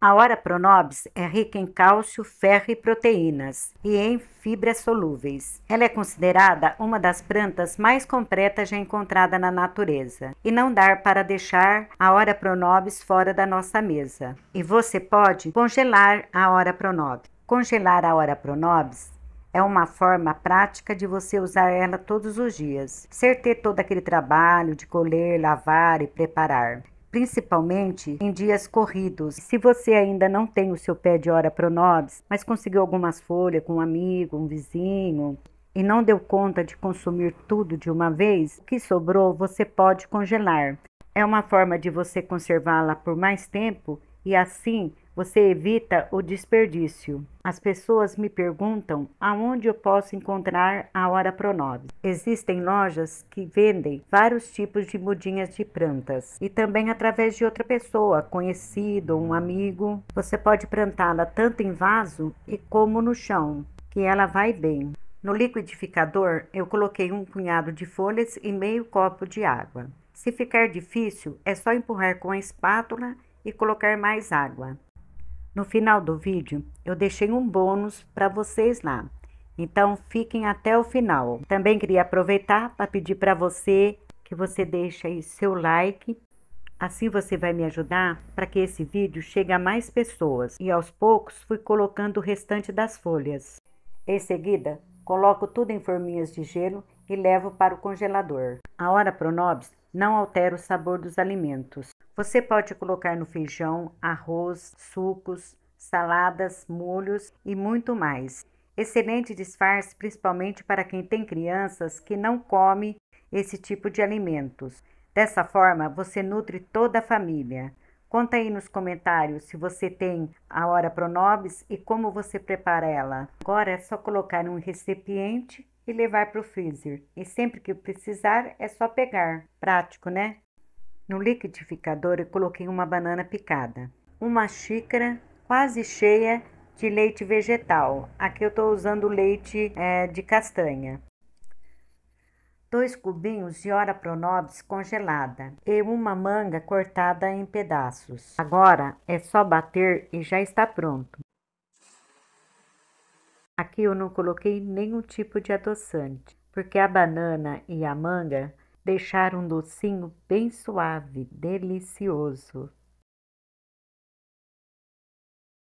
A Ora Pronobis é rica em cálcio, ferro e proteínas e em fibras solúveis. Ela é considerada uma das plantas mais completas já encontrada na natureza e não dá para deixar a Ora Pronobis fora da nossa mesa. E você pode congelar a Ora Pronobis. Congelar a Ora Pronobis é uma forma prática de você usar ela todos os dias, sem ter todo aquele trabalho de colher, lavar e preparar principalmente em dias corridos. Se você ainda não tem o seu pé de hora Pronobis, mas conseguiu algumas folhas com um amigo, um vizinho, e não deu conta de consumir tudo de uma vez, o que sobrou você pode congelar. É uma forma de você conservá-la por mais tempo e assim você evita o desperdício. As pessoas me perguntam aonde eu posso encontrar a Hora Pronobis. Existem lojas que vendem vários tipos de mudinhas de plantas e também através de outra pessoa, conhecido, um amigo. Você pode plantá-la tanto em vaso e como no chão, que ela vai bem. No liquidificador, eu coloquei um punhado de folhas e meio copo de água. Se ficar difícil, é só empurrar com a espátula e colocar mais água. No final do vídeo, eu deixei um bônus para vocês lá. Então, fiquem até o final. Também queria aproveitar para pedir para você que você deixe aí seu like. Assim você vai me ajudar para que esse vídeo chegue a mais pessoas. E aos poucos, fui colocando o restante das folhas. Em seguida, coloco tudo em forminhas de gelo e levo para o congelador. A hora Pronobis não altera o sabor dos alimentos. Você pode colocar no feijão, arroz, sucos, saladas, molhos e muito mais. Excelente disfarce, principalmente para quem tem crianças que não come esse tipo de alimentos. Dessa forma, você nutre toda a família. Conta aí nos comentários se você tem a hora Pronobis e como você prepara ela. Agora é só colocar um recipiente e levar para o freezer. E sempre que precisar é só pegar. Prático, né? No liquidificador eu coloquei uma banana picada, uma xícara quase cheia de leite vegetal. Aqui eu estou usando leite é, de castanha. Dois cubinhos de ora pronobis congelada e uma manga cortada em pedaços. Agora é só bater e já está pronto. Aqui eu não coloquei nenhum tipo de adoçante, porque a banana e a manga deixar um docinho bem suave, delicioso.